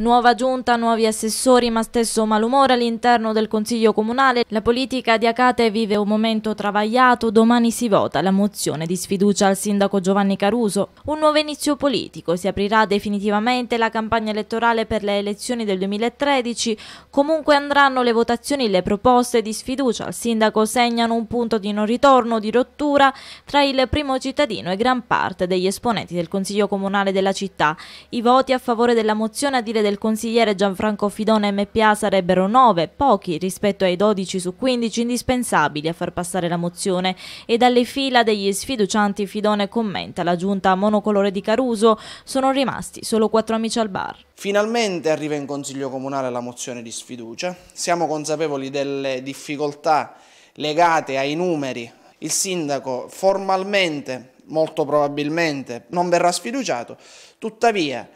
Nuova giunta, nuovi assessori, ma stesso malumore all'interno del Consiglio Comunale. La politica di Acate vive un momento travagliato. Domani si vota la mozione di sfiducia al sindaco Giovanni Caruso. Un nuovo inizio politico. Si aprirà definitivamente la campagna elettorale per le elezioni del 2013. Comunque andranno le votazioni, le proposte di sfiducia al sindaco segnano un punto di non ritorno, di rottura tra il primo cittadino e gran parte degli esponenti del Consiglio Comunale della città. I voti a favore della mozione a dire del del consigliere Gianfranco Fidone MPA sarebbero 9, pochi rispetto ai 12 su 15 indispensabili a far passare la mozione e dalle fila degli sfiducianti Fidone commenta la giunta monocolore di Caruso sono rimasti solo quattro amici al bar. Finalmente arriva in Consiglio Comunale la mozione di sfiducia, siamo consapevoli delle difficoltà legate ai numeri, il sindaco formalmente molto probabilmente non verrà sfiduciato, tuttavia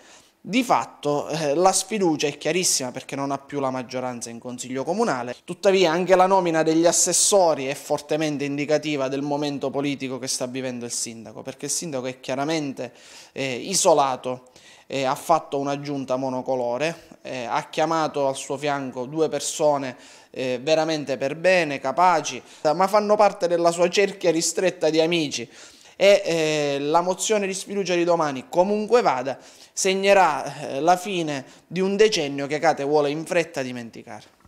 di fatto eh, la sfiducia è chiarissima perché non ha più la maggioranza in consiglio comunale, tuttavia anche la nomina degli assessori è fortemente indicativa del momento politico che sta vivendo il sindaco, perché il sindaco è chiaramente eh, isolato eh, ha fatto una giunta monocolore, eh, ha chiamato al suo fianco due persone eh, veramente per bene, capaci, ma fanno parte della sua cerchia ristretta di amici e eh, la mozione di sfiducia di domani, comunque vada, segnerà eh, la fine di un decennio che Cate vuole in fretta dimenticare.